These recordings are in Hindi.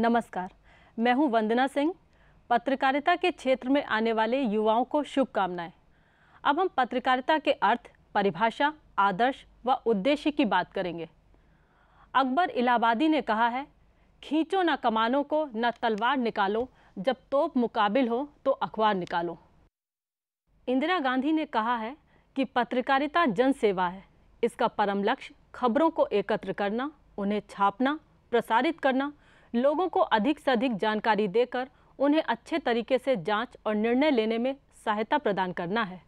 नमस्कार मैं हूं वंदना सिंह पत्रकारिता के क्षेत्र में आने वाले युवाओं को शुभकामनाएं अब हम पत्रकारिता के अर्थ परिभाषा आदर्श व उद्देश्य की बात करेंगे अकबर इलाहाबादी ने कहा है खींचो न कमानों को न तलवार निकालो जब तोप मुकाबिल हो तो अखबार निकालो इंदिरा गांधी ने कहा है कि पत्रकारिता जन सेवा है इसका परम लक्ष्य खबरों को एकत्र करना उन्हें छापना प्रसारित करना लोगों को अधिक से अधिक जानकारी देकर उन्हें अच्छे तरीके से जांच और निर्णय लेने में सहायता प्रदान करना है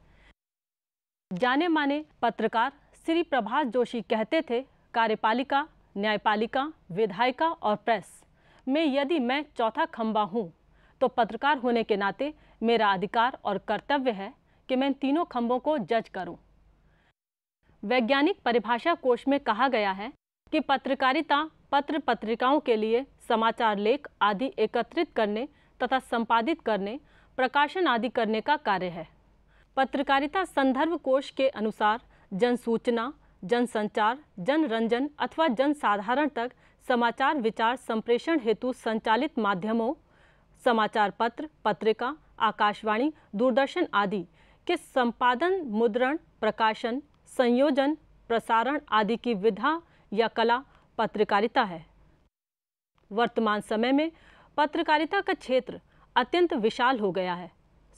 जाने माने पत्रकार श्री प्रभाष जोशी कहते थे कार्यपालिका न्यायपालिका विधायिका और प्रेस में यदि मैं चौथा खम्बा हूँ तो पत्रकार होने के नाते मेरा अधिकार और कर्तव्य है कि मैं तीनों खम्बों को जज करूं। वैज्ञानिक परिभाषा कोश में कहा गया है कि पत्रकारिता पत्र पत्रिकाओं के लिए समाचार लेख आदि एकत्रित करने तथा संपादित करने प्रकाशन आदि करने का कार्य है पत्रकारिता संदर्भ कोष के अनुसार जनसूचना जनसंचार जनरंजन अथवा जनसाधारण तक समाचार विचार संप्रेषण हेतु संचालित माध्यमों समाचार पत्र पत्रिका आकाशवाणी दूरदर्शन आदि के संपादन मुद्रण प्रकाशन संयोजन प्रसारण आदि की विधा या कला पत्रकारिता है वर्तमान समय में पत्रकारिता का क्षेत्र अत्यंत विशाल हो गया है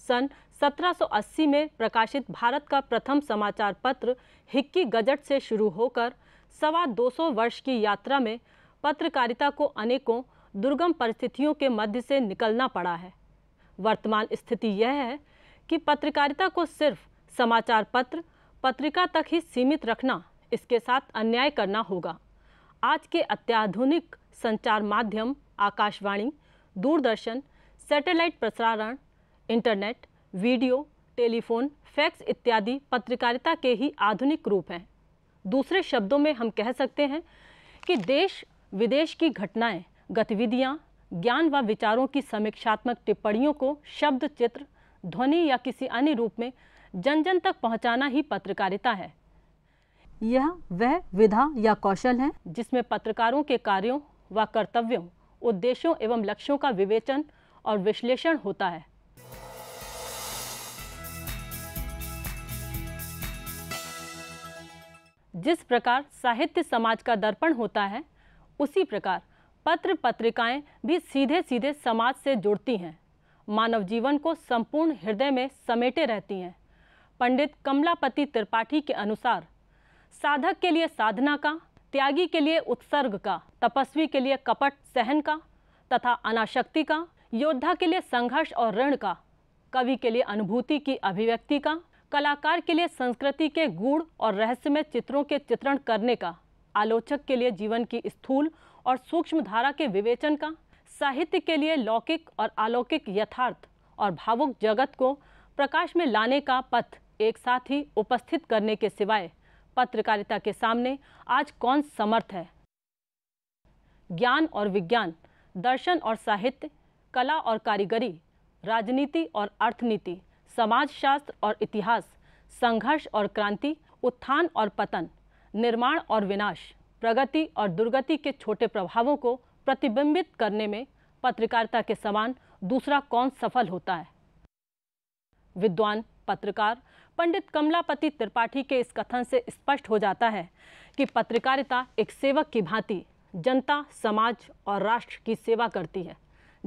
सन 1780 में प्रकाशित भारत का प्रथम समाचार पत्र हिक्की गजट से शुरू होकर सवा 200 वर्ष की यात्रा में पत्रकारिता को अनेकों दुर्गम परिस्थितियों के मध्य से निकलना पड़ा है वर्तमान स्थिति यह है कि पत्रकारिता को सिर्फ समाचार पत्र पत्रिका तक ही सीमित रखना इसके साथ अन्याय करना होगा आज के अत्याधुनिक संचार माध्यम आकाशवाणी दूरदर्शन सैटेलाइट प्रसारण इंटरनेट वीडियो टेलीफोन फैक्स इत्यादि पत्रकारिता के ही आधुनिक रूप हैं दूसरे शब्दों में हम कह सकते हैं कि देश विदेश की घटनाएं गतिविधियां, ज्ञान व विचारों की समीक्षात्मक टिप्पणियों को शब्द चित्र ध्वनि या किसी अन्य रूप में जन जन तक पहुंचाना ही पत्रकारिता है यह वह विधा या कौशल है जिसमें पत्रकारों के कार्यों व कर्तव्यों उद्देश्यों एवं लक्ष्यों का विवेचन और विश्लेषण होता है जिस प्रकार साहित्य समाज का दर्पण होता है उसी प्रकार पत्र पत्रिकाएं भी सीधे सीधे समाज से जुड़ती हैं मानव जीवन को संपूर्ण हृदय में समेटे रहती हैं पंडित कमलापति त्रिपाठी के अनुसार साधक के लिए साधना का त्यागी के लिए उत्सर्ग का तपस्वी के लिए कपट सहन का तथा अनाशक्ति का योद्धा के लिए संघर्ष और ऋण का कवि के लिए अनुभूति की अभिव्यक्ति का कलाकार के लिए संस्कृति के गुण और रहस्यमय चित्रों के चित्रण करने का आलोचक के लिए जीवन की स्थूल और सूक्ष्म धारा के विवेचन का साहित्य के लिए लौकिक और अलौकिक यथार्थ और भावुक जगत को प्रकाश में लाने का पथ एक साथ ही उपस्थित करने के सिवाय पत्रकारिता के सामने आज कौन समर्थ है ज्ञान और विज्ञान दर्शन और साहित्य कला और कारीगरी राजनीति और अर्थनीति समाजशास्त्र और इतिहास संघर्ष और क्रांति उत्थान और पतन निर्माण और विनाश प्रगति और दुर्गति के छोटे प्रभावों को प्रतिबिंबित करने में पत्रकारिता के समान दूसरा कौन सफल होता है विद्वान पत्रकार पंडित कमलापति त्रिपाठी के इस कथन से स्पष्ट हो जाता है कि पत्रकारिता एक सेवक की भांति जनता समाज और राष्ट्र की सेवा करती है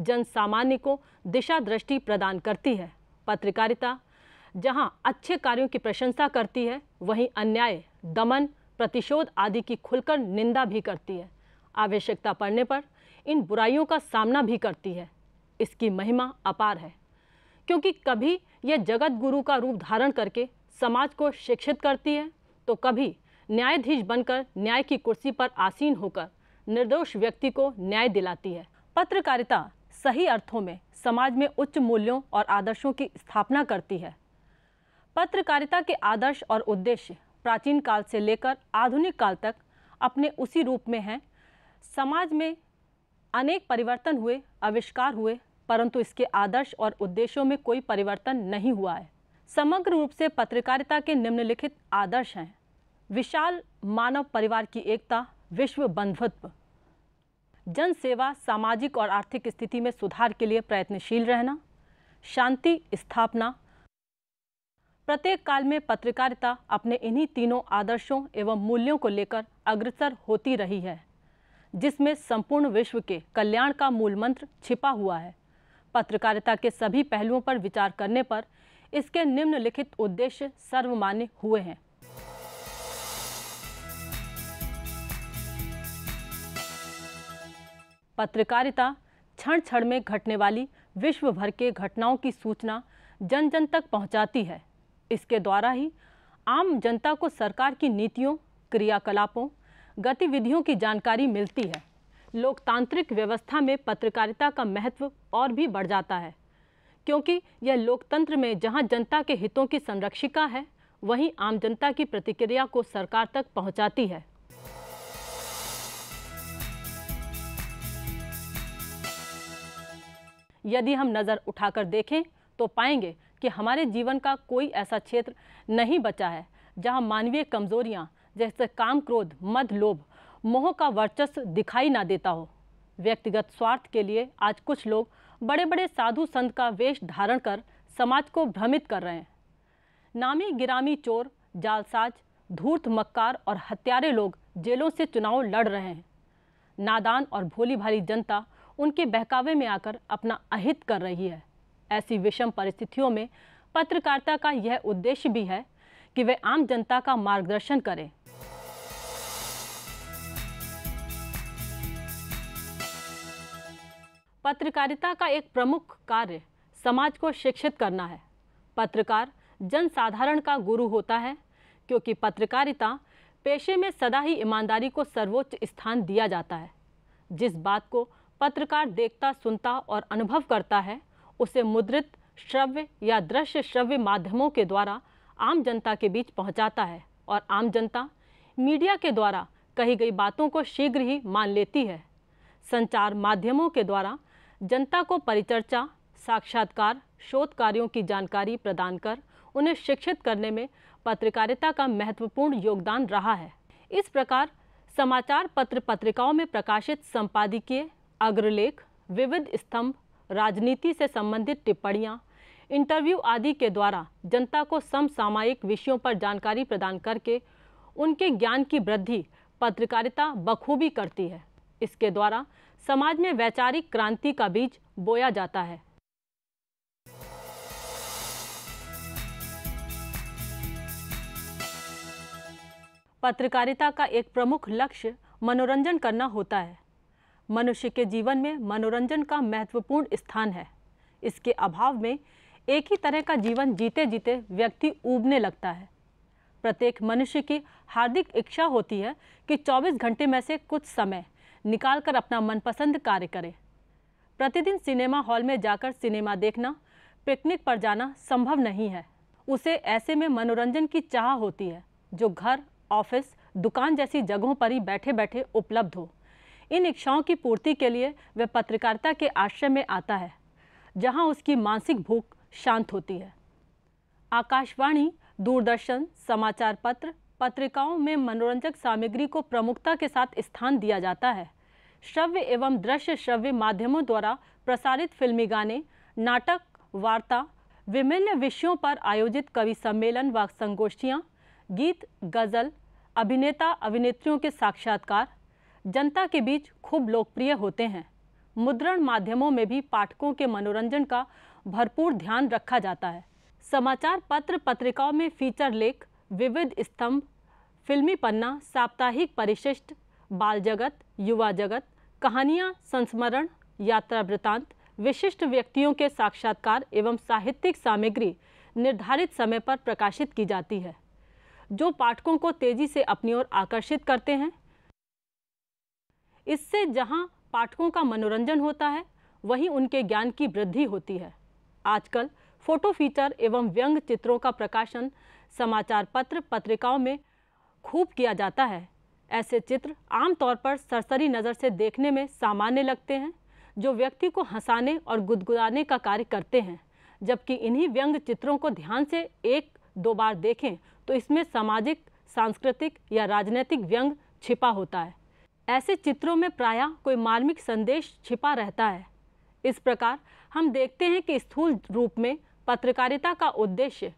जन सामान्य को दिशा दृष्टि प्रदान करती है पत्रकारिता जहां अच्छे कार्यों की प्रशंसा करती है वहीं अन्याय दमन प्रतिशोध आदि की खुलकर निंदा भी करती है आवश्यकता पड़ने पर इन बुराइयों का सामना भी करती है इसकी महिमा अपार है क्योंकि कभी यह जगत गुरु का रूप धारण करके समाज को शिक्षित करती है तो कभी न्यायाधीश बनकर न्याय की कुर्सी पर आसीन होकर निर्दोष व्यक्ति को न्याय दिलाती है पत्रकारिता सही अर्थों में समाज में उच्च मूल्यों और आदर्शों की स्थापना करती है पत्रकारिता के आदर्श और उद्देश्य प्राचीन काल से लेकर आधुनिक काल तक अपने उसी रूप में हैं समाज में अनेक परिवर्तन हुए आविष्कार हुए परंतु इसके आदर्श और उद्देश्यों में कोई परिवर्तन नहीं हुआ है समग्र रूप से पत्रकारिता के निम्नलिखित आदर्श हैं विशाल मानव परिवार की एकता विश्व बंधुत्व जन सेवा सामाजिक और आर्थिक स्थिति में सुधार के लिए प्रयत्नशील रहना शांति स्थापना प्रत्येक काल में पत्रकारिता अपने इन्हीं तीनों आदर्शों एवं मूल्यों को लेकर अग्रसर होती रही है जिसमें संपूर्ण विश्व के कल्याण का मूल मंत्र छिपा हुआ है पत्रकारिता के सभी पहलुओं पर विचार करने पर इसके निम्नलिखित उद्देश्य सर्वमान्य हुए हैं पत्रकारिता क्षण क्षण में घटने वाली विश्व भर के घटनाओं की सूचना जन जन तक पहुंचाती है इसके द्वारा ही आम जनता को सरकार की नीतियों क्रियाकलापों गतिविधियों की जानकारी मिलती है लोकतांत्रिक व्यवस्था में पत्रकारिता का महत्व और भी बढ़ जाता है क्योंकि यह लोकतंत्र में जहां जनता के हितों की संरक्षिका है वहीं आम जनता की प्रतिक्रिया को सरकार तक पहुंचाती है यदि हम नज़र उठाकर देखें तो पाएंगे कि हमारे जीवन का कोई ऐसा क्षेत्र नहीं बचा है जहां मानवीय कमजोरियां जैसे काम क्रोध मद लोभ मोह का वर्चस्व दिखाई ना देता हो व्यक्तिगत स्वार्थ के लिए आज कुछ लोग बड़े बड़े साधु संत का वेश धारण कर समाज को भ्रमित कर रहे हैं नामी गिरामी चोर जालसाज धूर्त मक्कार और हत्यारे लोग जेलों से चुनाव लड़ रहे हैं नादान और भोली भाली जनता उनके बहकावे में आकर अपना अहित कर रही है ऐसी विषम परिस्थितियों में पत्रकारिता का यह उद्देश्य भी है कि वे आम जनता का मार्गदर्शन करें पत्रकारिता का एक प्रमुख कार्य समाज को शिक्षित करना है पत्रकार जनसाधारण का गुरु होता है क्योंकि पत्रकारिता पेशे में सदा ही ईमानदारी को सर्वोच्च स्थान दिया जाता है जिस बात को पत्रकार देखता सुनता और अनुभव करता है उसे मुद्रित श्रव्य या दृश्य श्रव्य माध्यमों के द्वारा आम जनता के बीच पहुंचाता है और आम जनता मीडिया के द्वारा कही गई बातों को शीघ्र ही मान लेती है संचार माध्यमों के द्वारा जनता को परिचर्चा साक्षात्कार शोध कार्यों की जानकारी प्रदान कर उन्हें शिक्षित करने में पत्रकारिता का महत्वपूर्ण योगदान रहा है इस प्रकार समाचार पत्र पत्रिकाओं में प्रकाशित संपादकीय अग्रलेख विविध स्तंभ राजनीति से संबंधित टिप्पणियाँ इंटरव्यू आदि के द्वारा जनता को समसामायिक विषयों पर जानकारी प्रदान करके उनके ज्ञान की वृद्धि पत्रकारिता बखूबी करती है इसके द्वारा समाज में वैचारिक क्रांति का बीज बोया जाता है पत्रकारिता का एक प्रमुख लक्ष्य मनोरंजन करना होता है मनुष्य के जीवन में मनोरंजन का महत्वपूर्ण स्थान है इसके अभाव में एक ही तरह का जीवन जीते जीते व्यक्ति उबने लगता है प्रत्येक मनुष्य की हार्दिक इच्छा होती है कि 24 घंटे में से कुछ समय निकाल कर अपना मनपसंद कार्य करें प्रतिदिन सिनेमा हॉल में जाकर सिनेमा देखना पिकनिक पर जाना संभव नहीं है उसे ऐसे में मनोरंजन की चाह होती है जो घर ऑफिस दुकान जैसी जगहों पर ही बैठे बैठे उपलब्ध हो इन इच्छाओं की पूर्ति के लिए वह पत्रकारिता के आश्रय में आता है जहां उसकी मानसिक भूख शांत होती है आकाशवाणी दूरदर्शन समाचार पत्र पत्रिकाओं में मनोरंजक सामग्री को प्रमुखता के साथ स्थान दिया जाता है श्रव्य एवं दृश्य श्रव्य माध्यमों द्वारा प्रसारित फिल्मी गाने नाटक वार्ता विभिन्न विषयों पर आयोजित कवि सम्मेलन व संगोष्ठियाँ गीत गज़ल अभिनेता अभिनेत्रियों के साक्षात्कार जनता के बीच खूब लोकप्रिय होते हैं मुद्रण माध्यमों में भी पाठकों के मनोरंजन का भरपूर ध्यान रखा जाता है समाचार पत्र पत्रिकाओं में फीचर लेख विविध स्तंभ फिल्मी पन्ना साप्ताहिक परिशिष्ट बाल जगत युवा जगत कहानियाँ संस्मरण यात्रा वृत्तांत विशिष्ट व्यक्तियों के साक्षात्कार एवं साहित्यिक सामग्री निर्धारित समय पर प्रकाशित की जाती है जो पाठकों को तेजी से अपनी ओर आकर्षित करते हैं इससे जहां पाठकों का मनोरंजन होता है वहीं उनके ज्ञान की वृद्धि होती है आजकल फोटो फीचर एवं व्यंग चित्रों का प्रकाशन समाचार पत्र पत्रिकाओं में खूब किया जाता है ऐसे चित्र आमतौर पर सरसरी नज़र से देखने में सामान्य लगते हैं जो व्यक्ति को हंसाने और गुदगुदाने का कार्य करते हैं जबकि इन्हीं व्यंग चित्रों को ध्यान से एक दो बार देखें तो इसमें सामाजिक सांस्कृतिक या राजनीतिक व्यंग छिपा होता है ऐसे चित्रों में प्रायः कोई मार्मिक संदेश छिपा रहता है इस प्रकार हम देखते हैं कि स्थूल रूप में पत्रकारिता का उद्देश्य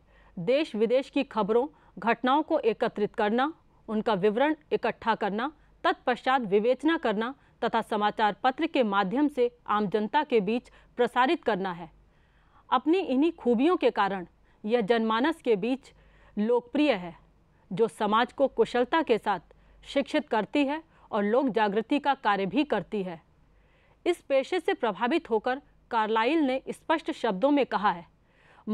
देश विदेश की खबरों घटनाओं को एकत्रित करना उनका विवरण इकट्ठा करना तत्पश्चात विवेचना करना तथा समाचार पत्र के माध्यम से आम जनता के बीच प्रसारित करना है अपनी इन्हीं खूबियों के कारण यह जनमानस के बीच लोकप्रिय है जो समाज को कुशलता के साथ शिक्षित करती है और लोक जागृति का कार्य भी करती है इस पेशे से प्रभावित होकर कार्लाइल ने स्पष्ट शब्दों में कहा है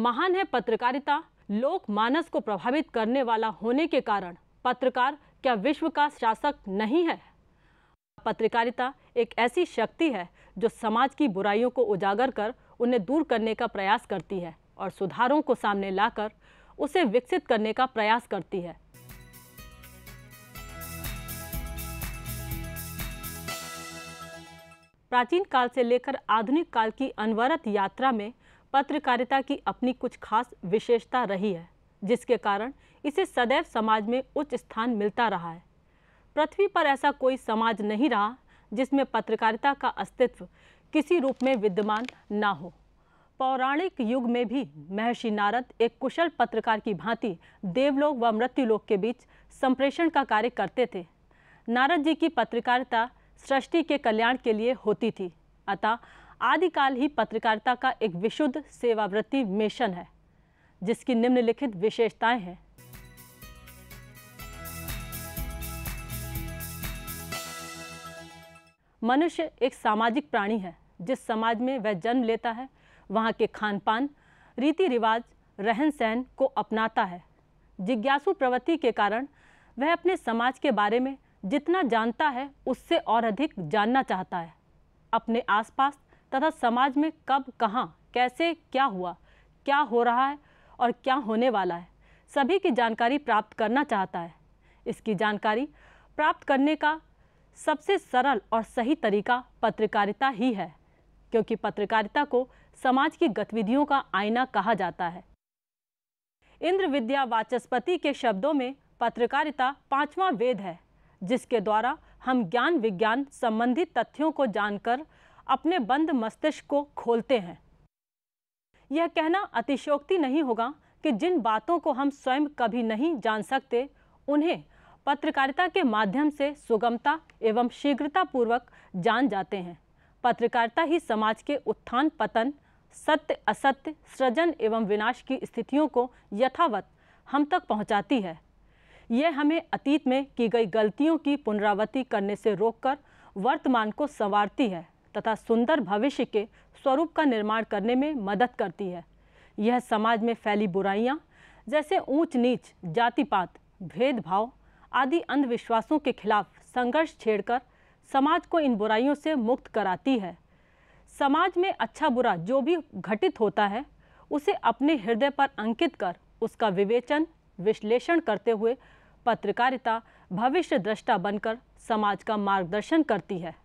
महान है पत्रकारिता लोक मानस को प्रभावित करने वाला होने के कारण पत्रकार क्या विश्व का शासक नहीं है पत्रकारिता एक ऐसी शक्ति है जो समाज की बुराइयों को उजागर कर उन्हें दूर करने का प्रयास करती है और सुधारों को सामने लाकर उसे विकसित करने का प्रयास करती है प्राचीन काल से लेकर आधुनिक काल की अनवरत यात्रा में पत्रकारिता की अपनी कुछ खास विशेषता रही है जिसके कारण इसे सदैव समाज में उच्च स्थान मिलता रहा है पृथ्वी पर ऐसा कोई समाज नहीं रहा जिसमें पत्रकारिता का अस्तित्व किसी रूप में विद्यमान ना हो पौराणिक युग में भी महर्षि नारद एक कुशल पत्रकार की भांति देवलोक व मृत्युलोक के बीच संप्रेषण का कार्य करते थे नारद जी की पत्रकारिता सृष्टि के कल्याण के लिए होती थी अतः आदिकाल ही पत्रकारिता का एक विशुद्ध सेवावृत्ति मिशन है जिसकी निम्नलिखित विशेषताएं हैं मनुष्य एक सामाजिक प्राणी है जिस समाज में वह जन्म लेता है वहाँ के खान पान रीति रिवाज रहन सहन को अपनाता है जिज्ञासु प्रवृत्ति के कारण वह अपने समाज के बारे में जितना जानता है उससे और अधिक जानना चाहता है अपने आसपास तथा समाज में कब कहाँ कैसे क्या हुआ क्या हो रहा है और क्या होने वाला है सभी की जानकारी प्राप्त करना चाहता है इसकी जानकारी प्राप्त करने का सबसे सरल और सही तरीका पत्रकारिता ही है क्योंकि पत्रकारिता को समाज की गतिविधियों का आईना कहा जाता है इंद्र विद्या वाचस्पति के शब्दों में पत्रकारिता पांचवा वेद है जिसके द्वारा हम ज्ञान विज्ञान संबंधित तथ्यों को जानकर अपने बंद मस्तिष्क को खोलते हैं यह कहना अतिशोक्ति नहीं होगा कि जिन बातों को हम स्वयं कभी नहीं जान सकते उन्हें पत्रकारिता के माध्यम से सुगमता एवं शीघ्रतापूर्वक जान जाते हैं पत्रकारिता ही समाज के उत्थान पतन सत्य असत्य सृजन एवं विनाश की स्थितियों को यथावत हम तक पहुंचाती है यह हमें अतीत में की गई गलतियों की पुनरावृत्ति करने से रोककर वर्तमान को संवारती है तथा सुंदर भविष्य के स्वरूप का निर्माण करने में मदद करती है यह समाज में फैली बुराइयाँ जैसे ऊंच नीच जातिपात भेदभाव आदि अंधविश्वासों के खिलाफ संघर्ष छेड़कर समाज को इन बुराइयों से मुक्त कराती है समाज में अच्छा बुरा जो भी घटित होता है उसे अपने हृदय पर अंकित कर उसका विवेचन विश्लेषण करते हुए पत्रकारिता भविष्य दृष्टा बनकर समाज का मार्गदर्शन करती है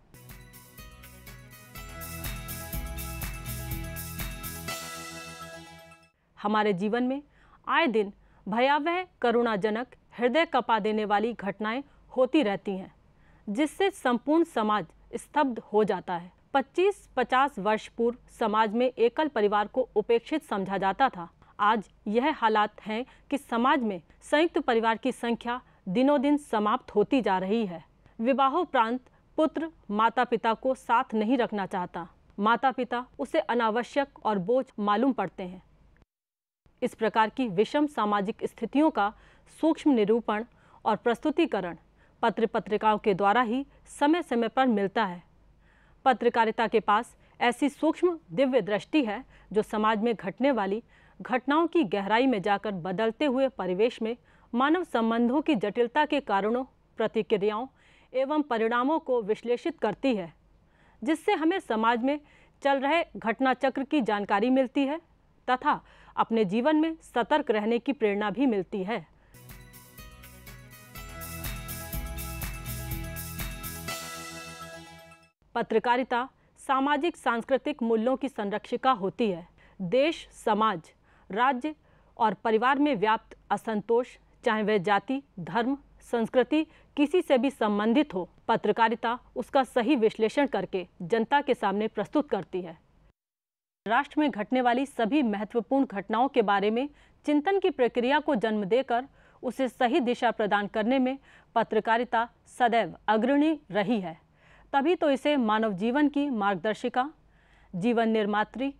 हमारे जीवन में आए दिन भयावह करुणाजनक हृदय कपा देने वाली घटनाएं होती रहती हैं जिससे संपूर्ण समाज स्तब्ध हो जाता है 25-50 वर्ष पूर्व समाज में एकल परिवार को उपेक्षित समझा जाता था आज यह हालात हैं कि समाज में संयुक्त परिवार की संख्या दिनों दिन समाप्त होती जा रही है विवाहोपरांत पुत्र माता पिता को साथ नहीं रखना चाहता माता पिता उसे अनावश्यक और बोझ मालूम पड़ते हैं इस प्रकार की विषम सामाजिक स्थितियों का सूक्ष्म निरूपण और प्रस्तुतिकरण पत्र पत्रिकाओं के द्वारा ही समय समय पर मिलता है पत्रकारिता के पास ऐसी सूक्ष्म दिव्य दृष्टि है जो समाज में घटने वाली घटनाओं की गहराई में जाकर बदलते हुए परिवेश में मानव संबंधों की जटिलता के कारणों प्रतिक्रियाओं एवं परिणामों को विश्लेषित करती है जिससे हमें समाज में चल रहे घटना चक्र की जानकारी मिलती है तथा अपने जीवन में सतर्क रहने की प्रेरणा भी मिलती है पत्रकारिता सामाजिक सांस्कृतिक मूल्यों की संरक्षिका होती है देश समाज राज्य और परिवार में व्याप्त असंतोष चाहे वह जाति धर्म संस्कृति किसी से भी संबंधित हो पत्रकारिता उसका सही विश्लेषण करके जनता के सामने प्रस्तुत करती है राष्ट्र में घटने वाली सभी महत्वपूर्ण घटनाओं के बारे में चिंतन की प्रक्रिया को जन्म देकर उसे सही दिशा प्रदान करने में पत्रकारिता सदैव अग्रणी रही है तभी तो इसे मानव जीवन की मार्गदर्शिका जीवन निर्मात्री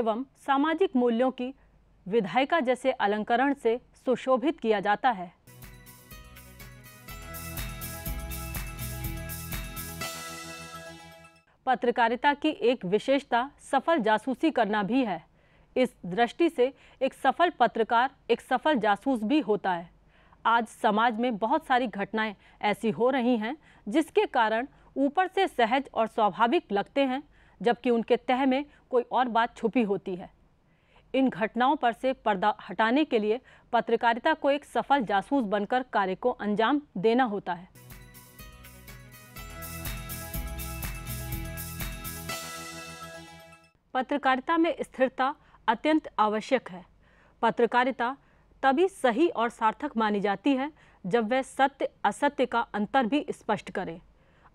एवं सामाजिक मूल्यों की विधायिका जैसे अलंकरण से सुशोभित किया जाता है पत्रकारिता की एक विशेषता सफल जासूसी करना भी है इस दृष्टि से एक सफल पत्रकार एक सफल जासूस भी होता है आज समाज में बहुत सारी घटनाएं ऐसी हो रही हैं जिसके कारण ऊपर से सहज और स्वाभाविक लगते हैं जबकि उनके तह में कोई और बात छुपी होती है इन घटनाओं पर से पर्दा हटाने के लिए पत्रकारिता को एक सफल जासूस बनकर कार्य को अंजाम देना होता है पत्रकारिता में स्थिरता अत्यंत आवश्यक है पत्रकारिता तभी सही और सार्थक मानी जाती है जब वह सत्य असत्य का अंतर भी स्पष्ट करे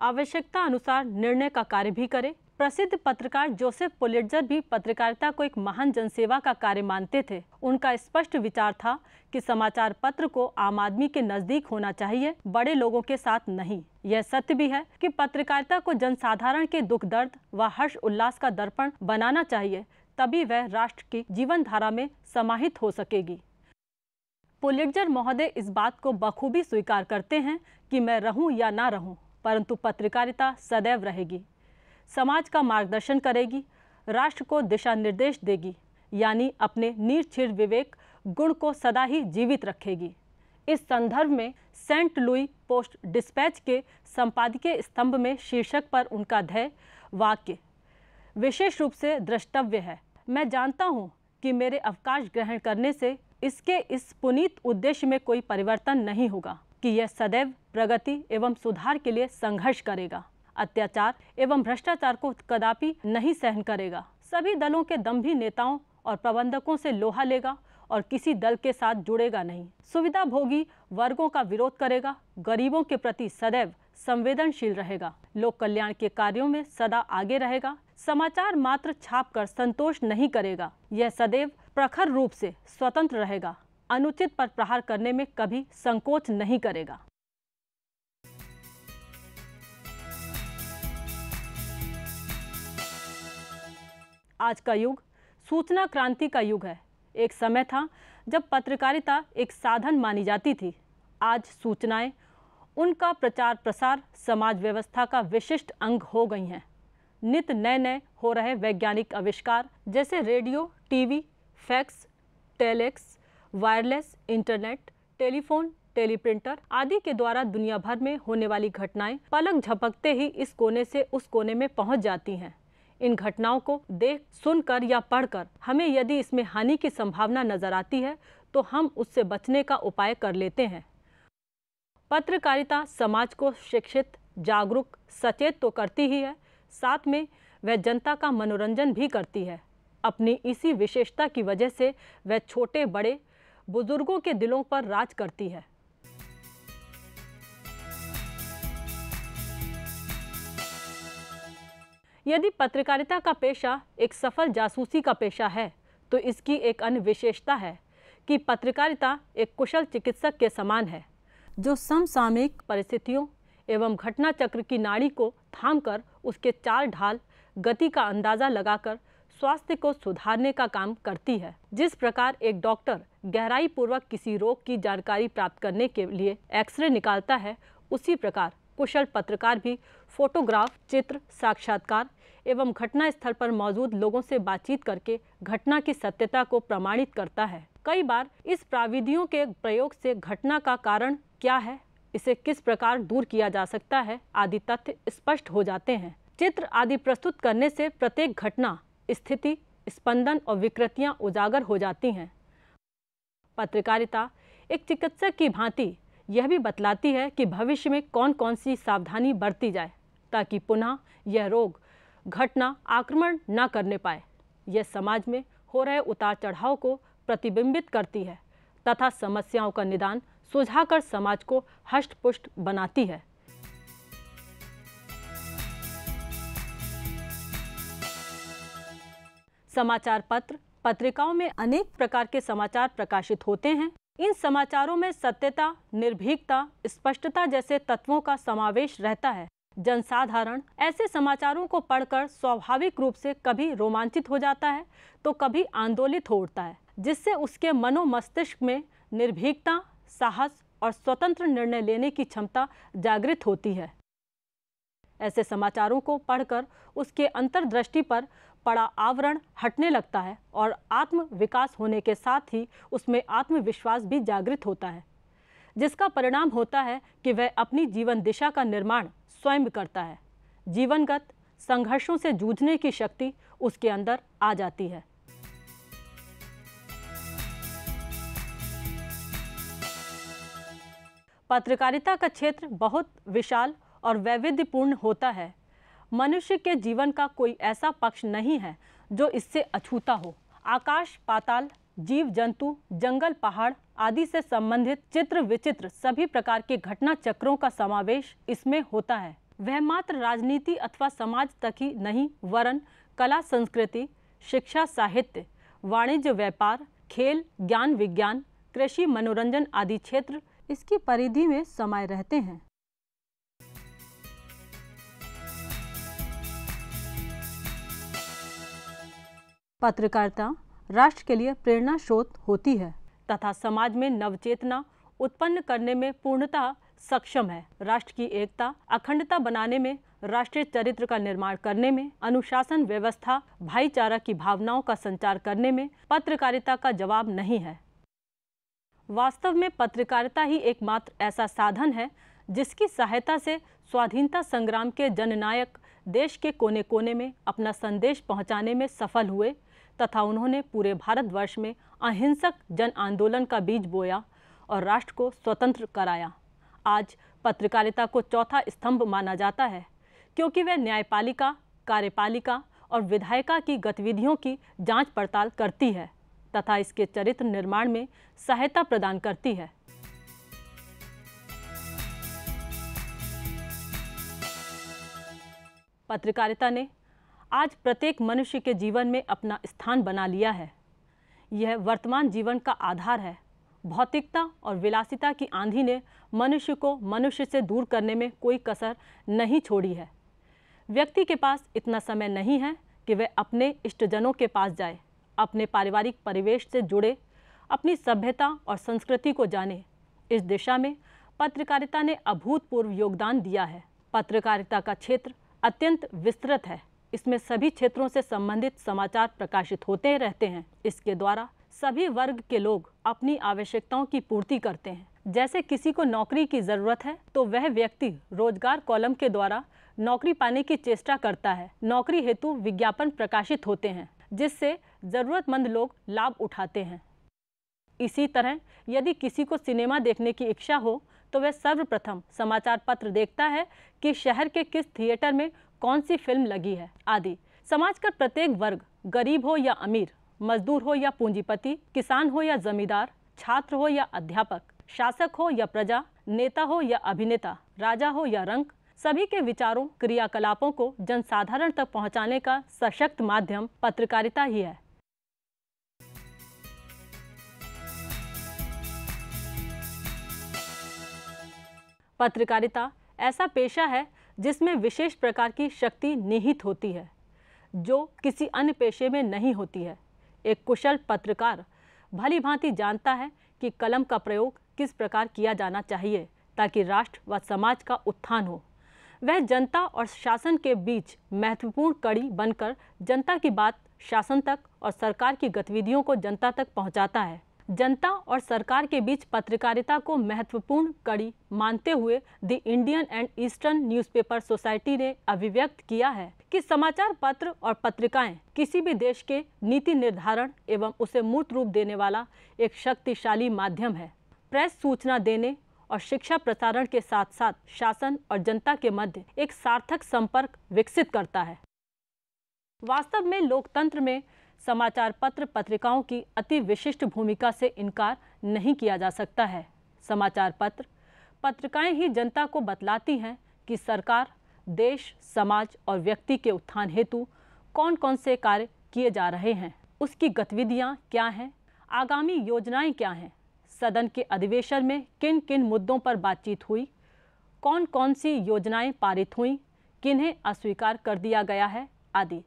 आवश्यकता अनुसार निर्णय का कार्य भी करें प्रसिद्ध पत्रकार जोसेफ पुलिटजर भी पत्रकारिता को एक महान जनसेवा का कार्य मानते थे उनका स्पष्ट विचार था कि समाचार पत्र को आम आदमी के नज़दीक होना चाहिए बड़े लोगों के साथ नहीं यह सत्य भी है कि पत्रकारिता को जनसाधारण के दुख दर्द व हर्ष उल्लास का दर्पण बनाना चाहिए तभी वह राष्ट्र की जीवन धारा में समाहित हो सकेगी पुलिटजर महोदय इस बात को बखूबी स्वीकार करते हैं कि मैं रहूं या ना रहूं परंतु पत्रकारिता सदैव रहेगी समाज का मार्गदर्शन करेगी राष्ट्र को दिशा निर्देश देगी यानी अपने नीर विवेक गुण को सदा ही जीवित रखेगी इस संदर्भ में सेंट लुई पोस्ट डिस्पैच के संपादकीय स्तंभ में शीर्षक पर उनका ध्यय वाक्य विशेष रूप से द्रष्टव्य है मैं जानता हूँ कि मेरे अवकाश ग्रहण करने से इसके इस पुनीत उद्देश्य में कोई परिवर्तन नहीं होगा कि यह सदैव प्रगति एवं सुधार के लिए संघर्ष करेगा अत्याचार एवं भ्रष्टाचार को कदापि नहीं सहन करेगा सभी दलों के दम्भी नेताओं और प्रबंधकों से लोहा लेगा और किसी दल के साथ जुड़ेगा नहीं सुविधा भोगी वर्गों का विरोध करेगा गरीबों के प्रति सदैव संवेदनशील रहेगा लोक कल्याण के कार्यों में सदा आगे रहेगा समाचार मात्र छाप कर संतोष नहीं करेगा यह सदैव प्रखर रूप से स्वतंत्र रहेगा अनुचित पर प्रहार करने में कभी संकोच नहीं करेगा आज का युग सूचना क्रांति का युग है एक समय था जब पत्रकारिता एक साधन मानी जाती थी आज सूचनाएं उनका प्रचार प्रसार समाज व्यवस्था का विशिष्ट अंग हो गई हैं नित नए नए हो रहे वैज्ञानिक आविष्कार जैसे radio TV fax telex wireless internet telephone teleprinter आदि के द्वारा दुनिया भर में होने वाली घटनाएं पलक झपकते ही इस कोने से उस कोने में पहुंच जाती हैं इन घटनाओं को देख सुनकर या पढ़कर हमें यदि इसमें हानि की संभावना नजर आती है तो हम उससे बचने का उपाय कर लेते हैं पत्रकारिता समाज को शिक्षित जागरूक सचेत तो करती ही है साथ में वह जनता का मनोरंजन भी करती है अपनी इसी विशेषता की वजह से वह छोटे बड़े बुजुर्गों के दिलों पर राज करती है यदि पत्रकारिता का पेशा एक सफल जासूसी का पेशा है तो इसकी एक अन्य विशेषता है कि पत्रकारिता एक कुशल चिकित्सक के समान है जो समसामयिक परिस्थितियों एवं घटना चक्र की नाड़ी को थाम कर उसके चाल ढाल गति का अंदाज़ा लगाकर स्वास्थ्य को सुधारने का काम करती है जिस प्रकार एक डॉक्टर गहराई पूर्वक किसी रोग की जानकारी प्राप्त करने के लिए एक्सरे निकालता है उसी प्रकार कुशल पत्रकार भी फोटोग्राफ चित्र साक्षात्कार एवं घटना स्थल पर मौजूद लोगों से बातचीत करके घटना की सत्यता को प्रमाणित करता है कई बार इस प्राविधियों के प्रयोग से घटना का कारण क्या है इसे किस प्रकार दूर किया जा सकता है आदि तथ्य स्पष्ट हो जाते हैं चित्र आदि प्रस्तुत करने से प्रत्येक घटना स्थिति स्पंदन और विकृतियां उजागर हो जाती हैं पत्रकारिता एक चिकित्सक की भांति यह भी बतलाती है कि भविष्य में कौन कौन सी सावधानी बरती जाए ताकि पुनः यह रोग घटना आक्रमण न करने पाए यह समाज में हो रहे उतार चढ़ाव को प्रतिबिंबित करती है तथा समस्याओं का निदान सुझाकर समाज को हष्ट बनाती है समाचार पत्र पत्रिकाओं में अनेक प्रकार के समाचार प्रकाशित होते हैं इन समाचारों में सत्यता निर्भीकता स्पष्टता जैसे तत्वों का समावेश रहता है जनसाधारण ऐसे समाचारों को पढ़कर स्वाभाविक रूप से कभी रोमांचित हो जाता है तो कभी आंदोलित हो उठता है जिससे उसके मनोमस्तिष्क में निर्भीकता साहस और स्वतंत्र निर्णय लेने की क्षमता जागृत होती है ऐसे समाचारों को पढ़कर उसके अंतर्दृष्टि पर पड़ा आवरण हटने लगता है और आत्म विकास होने के साथ ही उसमें आत्मविश्वास भी जागृत होता है जिसका परिणाम होता है कि वह अपनी जीवन दिशा का निर्माण स्वयं करता है जीवनगत संघर्षों से जूझने की शक्ति उसके अंदर आ जाती है पत्रकारिता का क्षेत्र बहुत विशाल और वैविध्यपूर्ण होता है मनुष्य के जीवन का कोई ऐसा पक्ष नहीं है जो इससे अछूता हो आकाश पाताल जीव जंतु जंगल पहाड़ आदि से संबंधित चित्र विचित्र सभी प्रकार के घटना चक्रों का समावेश इसमें होता है वह मात्र राजनीति अथवा समाज तक ही नहीं वरन कला संस्कृति शिक्षा साहित्य वाणिज्य व्यापार खेल ज्ञान विज्ञान कृषि मनोरंजन आदि क्षेत्र इसकी परिधि में समाये रहते हैं पत्रकारिता राष्ट्र के लिए प्रेरणा स्रोत होती है तथा समाज में नवचेतना उत्पन्न करने में पूर्णता सक्षम है राष्ट्र की एकता अखंडता बनाने में राष्ट्रीय चरित्र का निर्माण करने में अनुशासन व्यवस्था भाईचारा की भावनाओं का संचार करने में पत्रकारिता का जवाब नहीं है वास्तव में पत्रकारिता ही एकमात्र ऐसा साधन है जिसकी सहायता से स्वाधीनता संग्राम के जननायक देश के कोने कोने में अपना संदेश पहुंचाने में सफल हुए तथा उन्होंने पूरे भारतवर्ष में अहिंसक जन आंदोलन का बीज बोया और राष्ट्र को स्वतंत्र कराया आज पत्रकारिता को चौथा स्तंभ माना जाता है क्योंकि वह न्यायपालिका कार्यपालिका और विधायिका की गतिविधियों की जांच पड़ताल करती है तथा इसके चरित्र निर्माण में सहायता प्रदान करती है पत्रकारिता ने आज प्रत्येक मनुष्य के जीवन में अपना स्थान बना लिया है यह वर्तमान जीवन का आधार है भौतिकता और विलासिता की आंधी ने मनुष्य को मनुष्य से दूर करने में कोई कसर नहीं छोड़ी है व्यक्ति के पास इतना समय नहीं है कि वह अपने इष्टजनों के पास जाए अपने पारिवारिक परिवेश से जुड़े अपनी सभ्यता और संस्कृति को जाने इस दिशा में पत्रकारिता ने अभूतपूर्व योगदान दिया है पत्रकारिता का क्षेत्र अत्यंत विस्तृत है इसमें सभी क्षेत्रों से संबंधित समाचार प्रकाशित होते रहते हैं इसके द्वारा सभी वर्ग के लोग अपनी आवश्यकताओं की पूर्ति करते हैं जैसे किसी को नौकरी की ज़रूरत है तो वह व्यक्ति रोजगार कॉलम के द्वारा नौकरी पाने की चेष्टा करता है नौकरी हेतु विज्ञापन प्रकाशित होते हैं जिससे ज़रूरतमंद लोग लाभ उठाते हैं इसी तरह यदि किसी को सिनेमा देखने की इच्छा हो तो वह सर्वप्रथम समाचार पत्र देखता है कि शहर के किस थिएटर में कौन सी फिल्म लगी है आदि समाज का प्रत्येक वर्ग गरीब हो या अमीर मजदूर हो या पूंजीपति किसान हो या जमींदार छात्र हो या अध्यापक शासक हो या प्रजा नेता हो या अभिनेता राजा हो या रंग सभी के विचारों क्रियाकलापों को जनसाधारण तक पहुंचाने का सशक्त माध्यम पत्रकारिता ही है पत्रकारिता ऐसा पेशा है जिसमें विशेष प्रकार की शक्ति निहित होती है जो किसी अन्य पेशे में नहीं होती है एक कुशल पत्रकार भली भांति जानता है कि कलम का प्रयोग किस प्रकार किया जाना चाहिए ताकि राष्ट्र व समाज का उत्थान हो वह जनता और शासन के बीच महत्वपूर्ण कड़ी बनकर जनता की बात शासन तक और सरकार की गतिविधियों को जनता तक पहुंचाता है जनता और सरकार के बीच पत्रकारिता को महत्वपूर्ण कड़ी मानते हुए the Indian and Eastern newspaper society ने अभिव्यक्त किया है कि समाचार पत्र और पत्रिकाएं किसी भी देश के नीति निर्धारण एवं उसे मूर्त रूप देने वाला एक शक्तिशाली माध्यम है प्रेस सूचना देने और शिक्षा प्रसारण के साथ साथ शासन और जनता के मध्य एक सार्थक संपर्क विकसित करता है वास्तव में लोकतंत्र में समाचार पत्र पत्रिकाओं की अति विशिष्ट भूमिका से इनकार नहीं किया जा सकता है समाचार पत्र पत्रिकाएं ही जनता को बतलाती हैं कि सरकार देश समाज और व्यक्ति के उत्थान हेतु कौन कौन से कार्य किए जा रहे हैं उसकी गतिविधियां क्या हैं आगामी योजनाएं क्या हैं सदन के अधिवेशन में किन किन मुद्दों पर बातचीत हुई कौन कौन सी योजनाएं पारित हुई किन्हें अस्वीकार कर दिया गया है आदि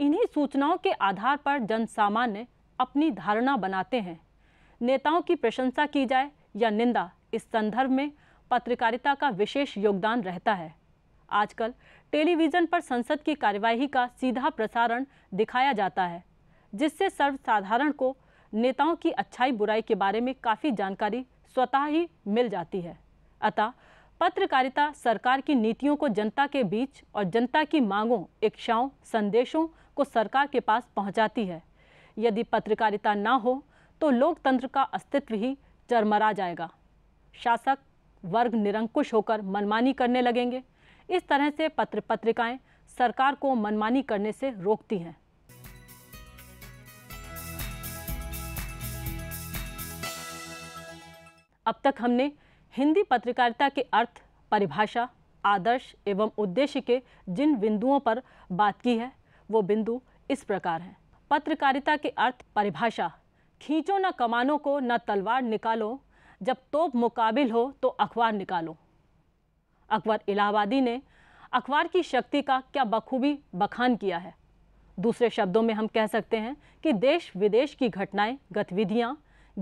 इन्हीं सूचनाओं के आधार पर जन सामान्य अपनी धारणा बनाते हैं नेताओं की प्रशंसा की जाए या निंदा इस संदर्भ में पत्रकारिता का विशेष योगदान रहता है आजकल टेलीविज़न पर संसद की कार्यवाही का सीधा प्रसारण दिखाया जाता है जिससे सर्वसाधारण को नेताओं की अच्छाई बुराई के बारे में काफ़ी जानकारी स्वतः ही मिल जाती है अतः पत्रकारिता सरकार की नीतियों को जनता के बीच और जनता की मांगों इच्छाओं संदेशों को सरकार के पास पहुंचाती है यदि पत्रकारिता ना हो तो लोकतंत्र का अस्तित्व ही चरमरा जाएगा शासक वर्ग निरंकुश होकर मनमानी करने लगेंगे इस तरह से पत्र पत्रिकाएं सरकार को मनमानी करने से रोकती हैं अब तक हमने हिंदी पत्रकारिता के अर्थ परिभाषा आदर्श एवं उद्देश्य के जिन बिंदुओं पर बात की है वो बिंदु इस प्रकार हैं पत्रकारिता के अर्थ परिभाषा खींचो न कमानों को न तलवार निकालो जब तोप मुकाबिल हो तो अखबार निकालो अकबर इलाहाबादी ने अखबार की शक्ति का क्या बखूबी बखान किया है दूसरे शब्दों में हम कह सकते हैं कि देश विदेश की घटनाएं गतिविधियां,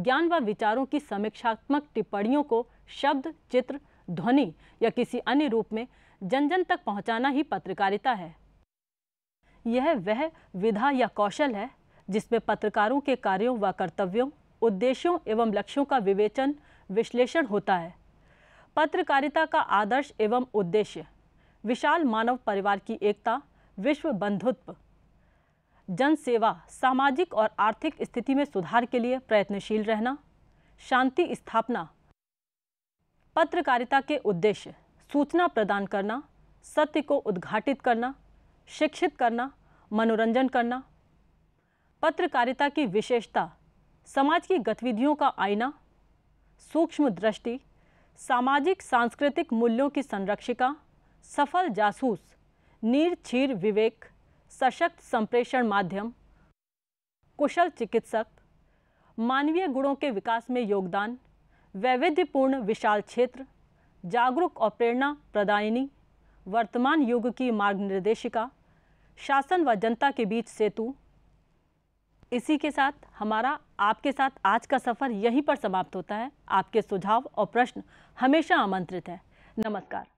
ज्ञान व विचारों की समीक्षात्मक टिप्पणियों को शब्द चित्र ध्वनि या किसी अन्य रूप में जन जन तक पहुंचाना ही पत्रकारिता है यह वह विधा या कौशल है जिसमें पत्रकारों के कार्यों व कर्तव्यों उद्देश्यों एवं लक्ष्यों का विवेचन विश्लेषण होता है पत्रकारिता का आदर्श एवं उद्देश्य विशाल मानव परिवार की एकता विश्व बंधुत्व जनसेवा सामाजिक और आर्थिक स्थिति में सुधार के लिए प्रयत्नशील रहना शांति स्थापना पत्रकारिता के उद्देश्य सूचना प्रदान करना सत्य को उद्घाटित करना शिक्षित करना मनोरंजन करना पत्रकारिता की विशेषता समाज की गतिविधियों का आईना सूक्ष्म दृष्टि सामाजिक सांस्कृतिक मूल्यों की संरक्षिका सफल जासूस नीर छीर विवेक सशक्त संप्रेषण माध्यम कुशल चिकित्सक मानवीय गुणों के विकास में योगदान वैविध्यपूर्ण विशाल क्षेत्र जागरूक और प्रेरणा प्रदायिनी वर्तमान युग की मार्ग निर्देशिका शासन व जनता के बीच सेतु इसी के साथ हमारा आपके साथ आज का सफ़र यहीं पर समाप्त होता है आपके सुझाव और प्रश्न हमेशा आमंत्रित है नमस्कार